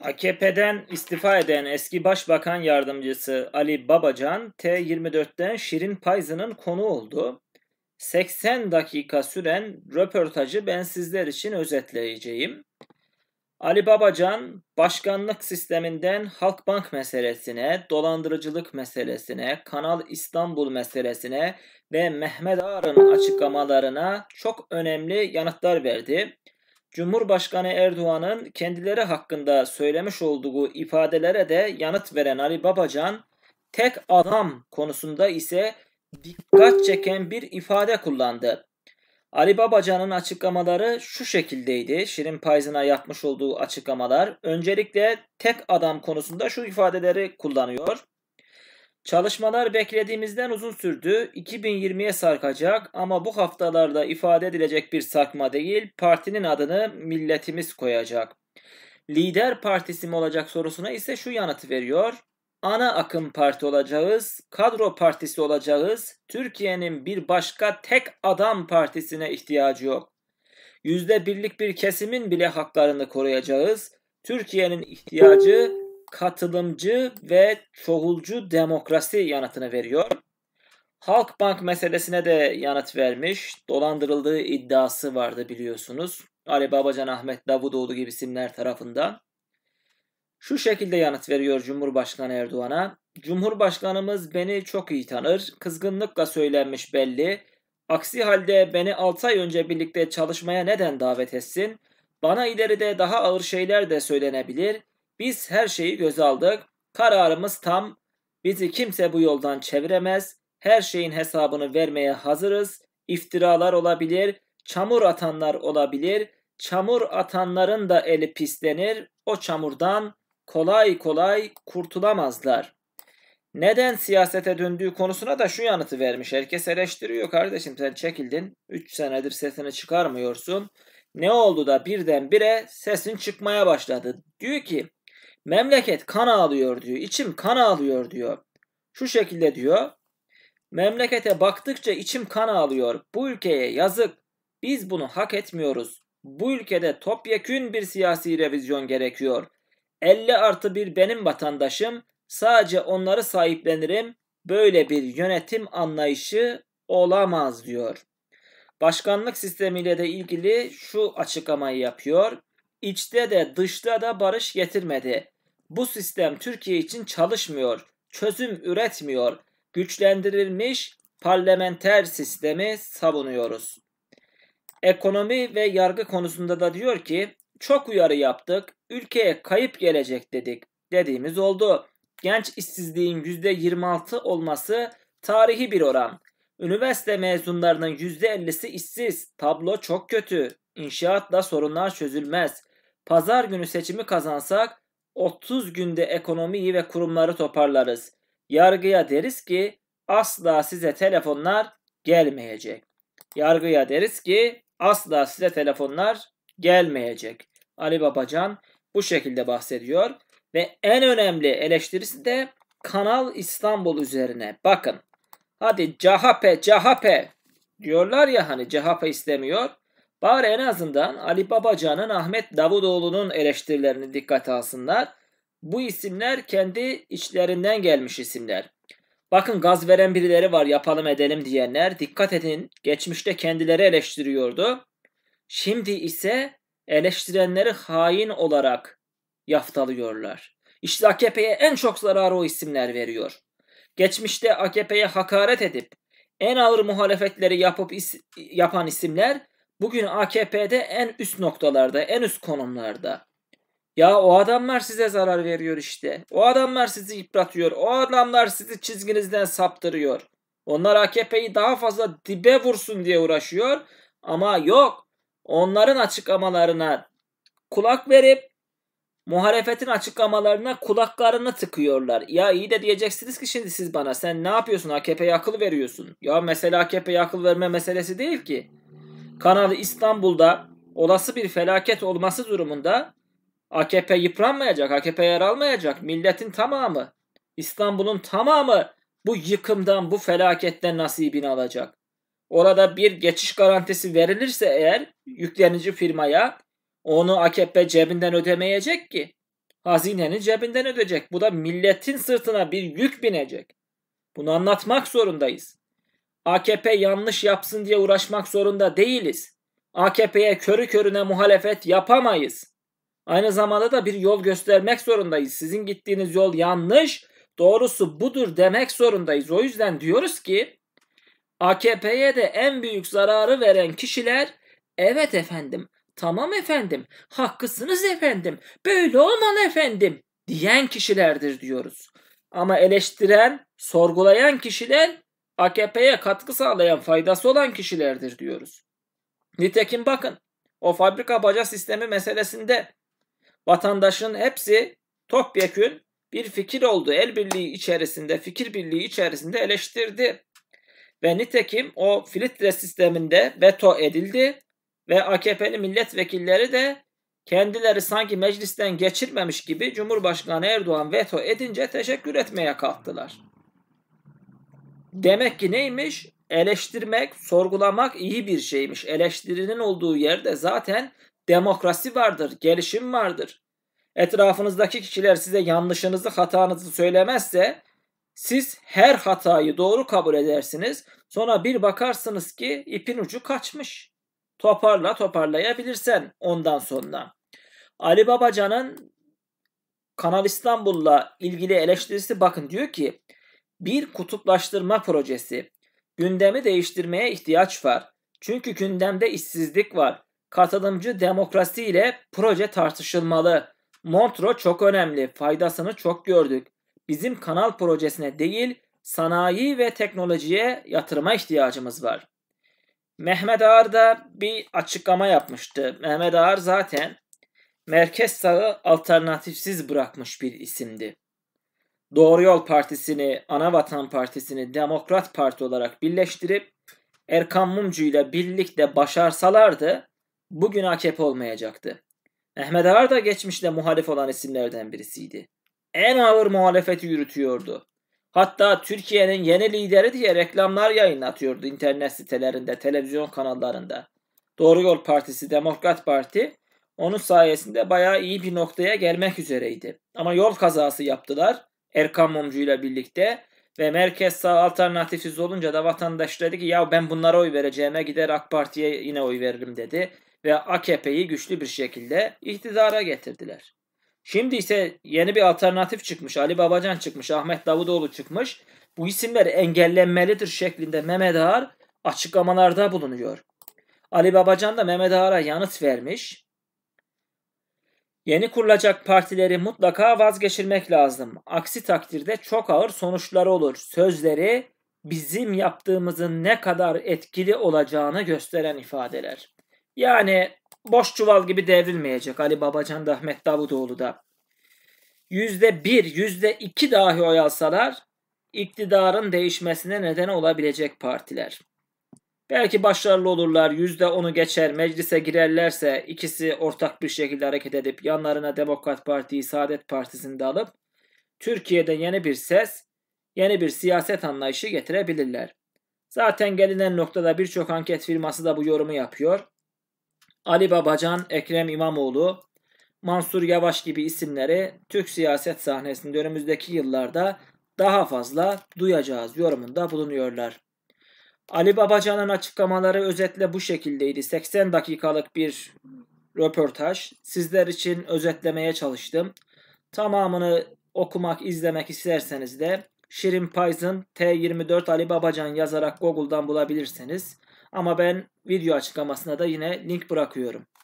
AKP'den istifa eden eski başbakan yardımcısı Ali Babacan T24'ten Şirin Payzı'nın konu oldu. 80 dakika süren röportajı ben sizler için özetleyeceğim. Ali Babacan başkanlık sisteminden Halkbank meselesine, dolandırıcılık meselesine, Kanal İstanbul meselesine ve Mehmet Ağar'ın açıklamalarına çok önemli yanıtlar verdi. Cumhurbaşkanı Erdoğan'ın kendileri hakkında söylemiş olduğu ifadelere de yanıt veren Ali Babacan, tek adam konusunda ise dikkat çeken bir ifade kullandı. Ali Babacan'ın açıklamaları şu şekildeydi. Şirin Payzın'a yapmış olduğu açıklamalar. Öncelikle tek adam konusunda şu ifadeleri kullanıyor. Çalışmalar beklediğimizden uzun sürdü. 2020'ye sarkacak ama bu haftalarda ifade edilecek bir sarkma değil, partinin adını milletimiz koyacak. Lider partisi mi olacak sorusuna ise şu yanıtı veriyor. Ana akım parti olacağız, kadro partisi olacağız, Türkiye'nin bir başka tek adam partisine ihtiyacı yok. Yüzde birlik bir kesimin bile haklarını koruyacağız. Türkiye'nin ihtiyacı katılımcı ve çoğulcu demokrasi yanıtını veriyor. Halk Bank meselesine de yanıt vermiş. Dolandırıldığı iddiası vardı biliyorsunuz. Ali Babacan, Ahmet Davutoğlu gibi isimler tarafından. Şu şekilde yanıt veriyor Cumhurbaşkanı Erdoğan'a. Cumhurbaşkanımız beni çok iyi tanır. Kızgınlıkla söylenmiş belli. Aksi halde beni 6 ay önce birlikte çalışmaya neden davet etsin? Bana ileride daha ağır şeyler de söylenebilir. Biz her şeyi göz aldık. Kararımız tam. Bizi kimse bu yoldan çeviremez. Her şeyin hesabını vermeye hazırız. İftiralar olabilir, çamur atanlar olabilir. Çamur atanların da eli pislenir. O çamurdan kolay kolay kurtulamazlar. Neden siyasete döndüğü konusuna da şu yanıtı vermiş. Herkes eleştiriyor kardeşim sen çekildin. 3 senedir sesini çıkarmıyorsun. Ne oldu da birdenbire sesin çıkmaya başladı. Diyor ki Memleket kan ağlıyor diyor. İçim kan ağlıyor diyor. Şu şekilde diyor. Memlekete baktıkça içim kan ağlıyor. Bu ülkeye yazık. Biz bunu hak etmiyoruz. Bu ülkede topyekün bir siyasi revizyon gerekiyor. 50 artı bir benim vatandaşım. Sadece onları sahiplenirim. Böyle bir yönetim anlayışı olamaz diyor. Başkanlık sistemiyle de ilgili şu açıklamayı yapıyor. İçte de dışta da barış getirmedi. Bu sistem Türkiye için çalışmıyor, çözüm üretmiyor. Güçlendirilmiş parlamenter sistemi savunuyoruz. Ekonomi ve yargı konusunda da diyor ki çok uyarı yaptık, ülkeye kayıp gelecek dedik. Dediğimiz oldu. Genç işsizliğin %26 olması tarihi bir oran. Üniversite mezunlarının %50'si işsiz. Tablo çok kötü. İnşaatla sorunlar çözülmez. Pazar günü seçimi kazansak 30 günde ekonomiyi ve kurumları toparlarız. Yargıya deriz ki asla size telefonlar gelmeyecek. Yargıya deriz ki asla size telefonlar gelmeyecek. Ali Babacan bu şekilde bahsediyor ve en önemli eleştirisi de Kanal İstanbul üzerine. Bakın hadi CHP CHP diyorlar ya hani CHP istemiyor. Bari en azından Ali Babacan'ın Ahmet Davutoğlu'nun eleştirilerini dikkate alsınlar. Bu isimler kendi içlerinden gelmiş isimler. Bakın gaz veren birileri var yapalım edelim diyenler dikkat edin geçmişte kendileri eleştiriyordu. Şimdi ise eleştirenleri hain olarak yaftalıyorlar. İşte AKP'ye en çok zararı o isimler veriyor. Geçmişte AKP'ye hakaret edip en ağır muhalefetleri yapıp is- yapan isimler bugün AKP'de en üst noktalarda, en üst konumlarda. Ya o adamlar size zarar veriyor işte. O adamlar sizi yıpratıyor. O adamlar sizi çizginizden saptırıyor. Onlar AKP'yi daha fazla dibe vursun diye uğraşıyor. Ama yok. Onların açıklamalarına kulak verip muhalefetin açıklamalarına kulaklarını tıkıyorlar. Ya iyi de diyeceksiniz ki şimdi siz bana sen ne yapıyorsun AKP'ye akıl veriyorsun. Ya mesele AKP'ye akıl verme meselesi değil ki. Kanal İstanbul'da olası bir felaket olması durumunda AKP yıpranmayacak, AKP yer almayacak. Milletin tamamı, İstanbul'un tamamı bu yıkımdan, bu felaketten nasibini alacak. Orada bir geçiş garantisi verilirse eğer yüklenici firmaya onu AKP cebinden ödemeyecek ki. Hazinenin cebinden ödeyecek. Bu da milletin sırtına bir yük binecek. Bunu anlatmak zorundayız. AKP yanlış yapsın diye uğraşmak zorunda değiliz. AKP'ye körü körüne muhalefet yapamayız. Aynı zamanda da bir yol göstermek zorundayız. Sizin gittiğiniz yol yanlış, doğrusu budur demek zorundayız. O yüzden diyoruz ki AKP'ye de en büyük zararı veren kişiler evet efendim, tamam efendim, haklısınız efendim, böyle olman efendim diyen kişilerdir diyoruz. Ama eleştiren, sorgulayan kişiler AKP'ye katkı sağlayan faydası olan kişilerdir diyoruz. Nitekim bakın o fabrika baca sistemi meselesinde vatandaşın hepsi topyekün bir fikir olduğu El birliği içerisinde, fikir birliği içerisinde eleştirdi. Ve nitekim o filtre sisteminde veto edildi ve AKP'li milletvekilleri de kendileri sanki meclisten geçirmemiş gibi Cumhurbaşkanı Erdoğan veto edince teşekkür etmeye kalktılar. Demek ki neymiş? Eleştirmek, sorgulamak iyi bir şeymiş. Eleştirinin olduğu yerde zaten demokrasi vardır, gelişim vardır. Etrafınızdaki kişiler size yanlışınızı, hatanızı söylemezse siz her hatayı doğru kabul edersiniz. Sonra bir bakarsınız ki ipin ucu kaçmış. Toparla toparlayabilirsen ondan sonra. Ali Babacan'ın Kanal İstanbul'la ilgili eleştirisi bakın diyor ki bir kutuplaştırma projesi. Gündemi değiştirmeye ihtiyaç var. Çünkü gündemde işsizlik var. Katılımcı demokrasi ile proje tartışılmalı. Montro çok önemli. Faydasını çok gördük. Bizim kanal projesine değil, sanayi ve teknolojiye yatırıma ihtiyacımız var. Mehmet Ağar da bir açıklama yapmıştı. Mehmet Ağar zaten merkez sağı alternatifsiz bırakmış bir isimdi. Doğru Yol Partisi'ni, Anavatan Partisi'ni Demokrat Parti olarak birleştirip Erkan Mumcu ile birlikte başarsalardı bugün AKP olmayacaktı. Mehmet Ağar da geçmişte muhalif olan isimlerden birisiydi. En ağır muhalefeti yürütüyordu. Hatta Türkiye'nin yeni lideri diye reklamlar yayınlatıyordu internet sitelerinde, televizyon kanallarında. Doğru Yol Partisi, Demokrat Parti onun sayesinde bayağı iyi bir noktaya gelmek üzereydi. Ama yol kazası yaptılar. Erkan Mumcu ile birlikte ve merkez sağ alternatifsiz olunca da vatandaş dedi ki ya ben bunlara oy vereceğime gider AK Parti'ye yine oy veririm dedi. Ve AKP'yi güçlü bir şekilde iktidara getirdiler. Şimdi ise yeni bir alternatif çıkmış. Ali Babacan çıkmış, Ahmet Davutoğlu çıkmış. Bu isimler engellenmelidir şeklinde Mehmet Ağar açıklamalarda bulunuyor. Ali Babacan da Mehmet Ağar'a yanıt vermiş. Yeni kurulacak partileri mutlaka vazgeçirmek lazım. Aksi takdirde çok ağır sonuçları olur. Sözleri bizim yaptığımızın ne kadar etkili olacağını gösteren ifadeler. Yani boş çuval gibi devrilmeyecek Ali Babacan da Ahmet Davutoğlu da. Yüzde bir, yüzde iki dahi oy alsalar iktidarın değişmesine neden olabilecek partiler. Belki başarılı olurlar, %10'u geçer, meclise girerlerse ikisi ortak bir şekilde hareket edip yanlarına Demokrat Parti'yi Saadet Partisi'nde alıp Türkiye'de yeni bir ses, yeni bir siyaset anlayışı getirebilirler. Zaten gelinen noktada birçok anket firması da bu yorumu yapıyor. Ali Babacan, Ekrem İmamoğlu, Mansur Yavaş gibi isimleri Türk siyaset sahnesinde önümüzdeki yıllarda daha fazla duyacağız yorumunda bulunuyorlar. Ali Babacan'ın açıklamaları özetle bu şekildeydi. 80 dakikalık bir röportaj. Sizler için özetlemeye çalıştım. Tamamını okumak, izlemek isterseniz de Şirin Payzın T24 Ali Babacan yazarak Google'dan bulabilirsiniz. Ama ben video açıklamasına da yine link bırakıyorum.